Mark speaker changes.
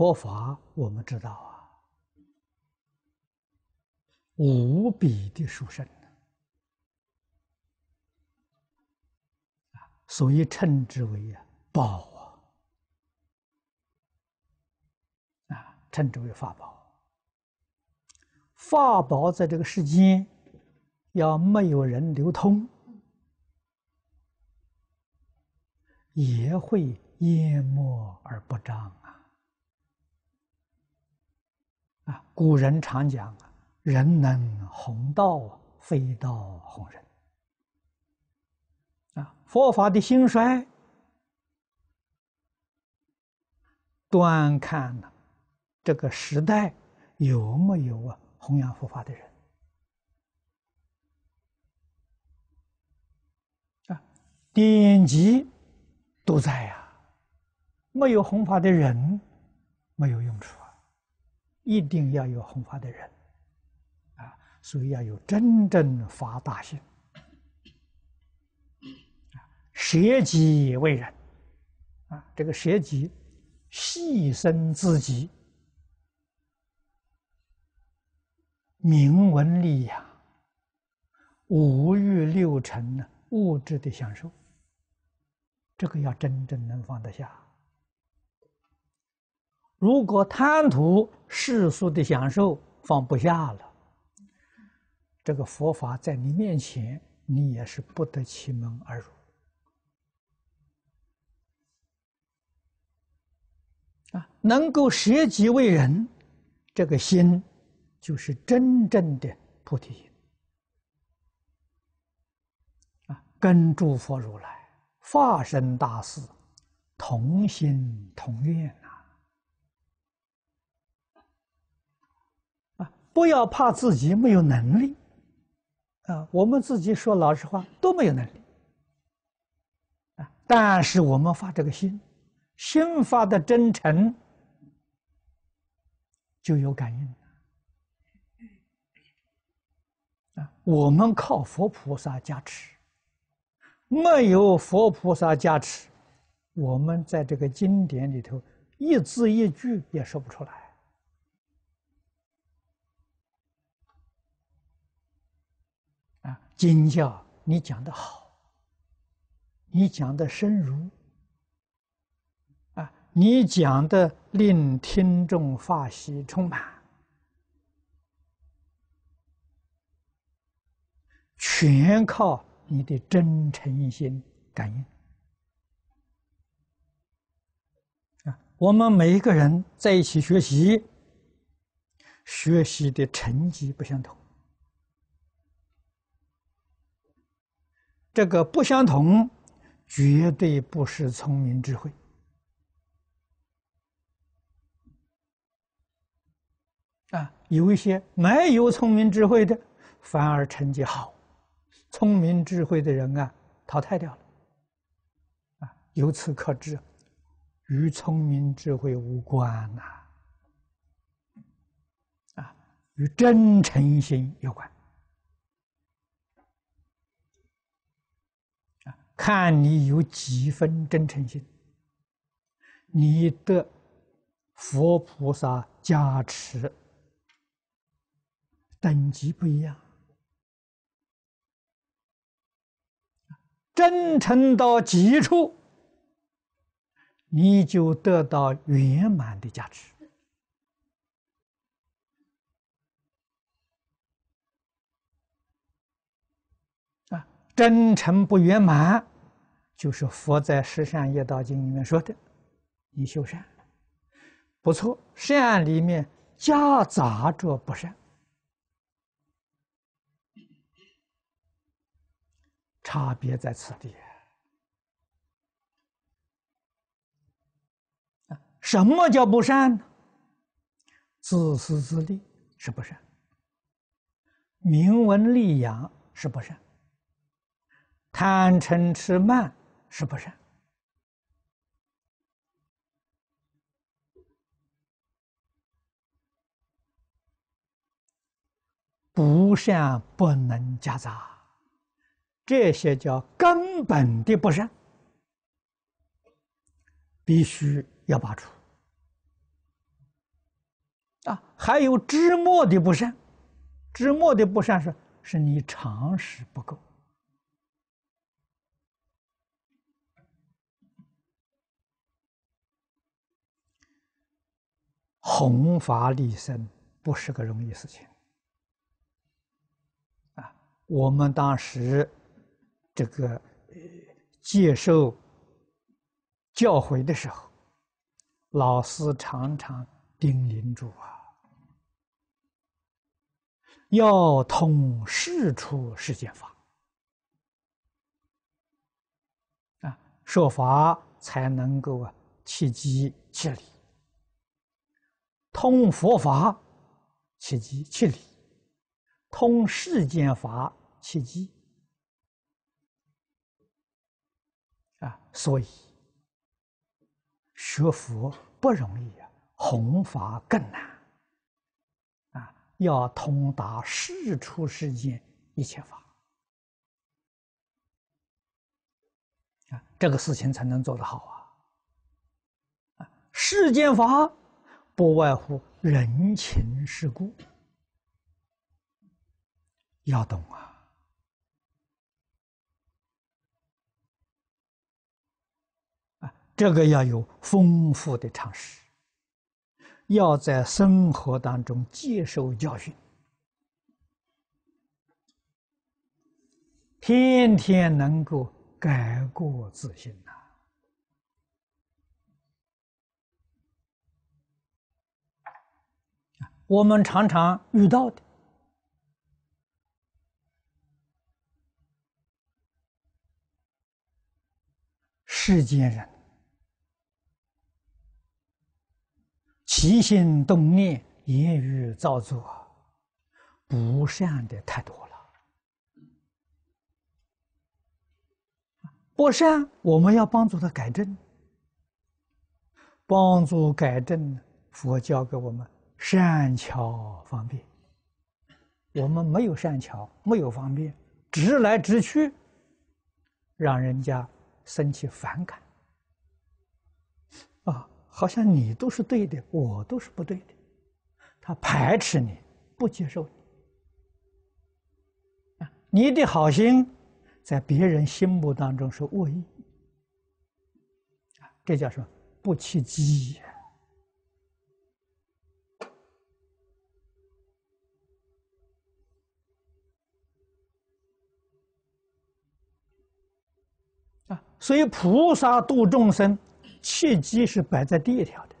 Speaker 1: 佛法，我们知道啊，无比的殊胜啊，所以称之为啊宝啊，啊，称之为法宝。法宝在这个世间，要没有人流通，也会淹没而不彰。古人常讲：“啊，人能弘道，啊，非道弘人。”啊，佛法的兴衰，端看呢这个时代有没有啊弘扬佛法的人。啊，典籍都在呀，没有弘法的人，没有用处。一定要有弘法的人，啊，所以要有真正发大心，啊，舍己为人，啊，这个舍己牺牲自己，明文利养，五欲六尘呢，物质的享受，这个要真正能放得下。如果贪图，世俗的享受放不下了，这个佛法在你面前，你也是不得其门而入。啊，能够舍己为人，这个心就是真正的菩提心。啊，跟诸佛如来、化身大士同心同愿。不要怕自己没有能力，啊，我们自己说老实话都没有能力，啊，但是我们发这个心，心发的真诚，就有感应。啊，我们靠佛菩萨加持，没有佛菩萨加持，我们在这个经典里头一字一句也说不出来。惊叫！你讲的好，你讲的深入，啊，你讲的令听众发喜充满，全靠你的真诚心感应啊！我们每一个人在一起学习，学习的成绩不相同。这个不相同，绝对不是聪明智慧啊！有一些没有聪明智慧的，反而成绩好；聪明智慧的人啊，淘汰掉了啊！由此可知，与聪明智慧无关呐，啊，与真诚心有关。看你有几分真诚心，你的佛菩萨加持等级不一样。真诚到极处，你就得到圆满的价值。啊，真诚不圆满。就是佛在《十善业道经》里面说的，你修善，不错；善里面夹杂着不善，差别在此地。什么叫不善呢？自私自利是不善，名闻利养是不善，贪嗔痴慢。是不善，不善不能夹杂，这些叫根本的不善，必须要拔除。啊，还有知末的不善，知末的不善是是你常识不够。弘法利生不是个容易事情啊！我们当时这个接受教诲的时候，老师常常叮咛住啊，要通事处世间法啊，设法才能够啊契机切理。通佛法，切机切理；通世间法，切机。啊，所以学佛不容易啊，弘法更难。啊，要通达世出世间一切法，啊，这个事情才能做得好啊。啊，世间法。不外乎人情世故，要懂啊！啊，这个要有丰富的常识，要在生活当中接受教训，天天能够改过自新。我们常常遇到的世间人，起心动念、言语造作不善的太多了。不善，我们要帮助他改正，帮助改正，佛教给我们。善巧方便，我们没有善巧，没有方便，直来直去，让人家生起反感啊！好像你都是对的，我都是不对的，他排斥你，不接受你啊！你的好心，在别人心目当中是恶意啊，这叫什么？不契机。啊，所以，菩萨度众生，契机是摆在第一条的。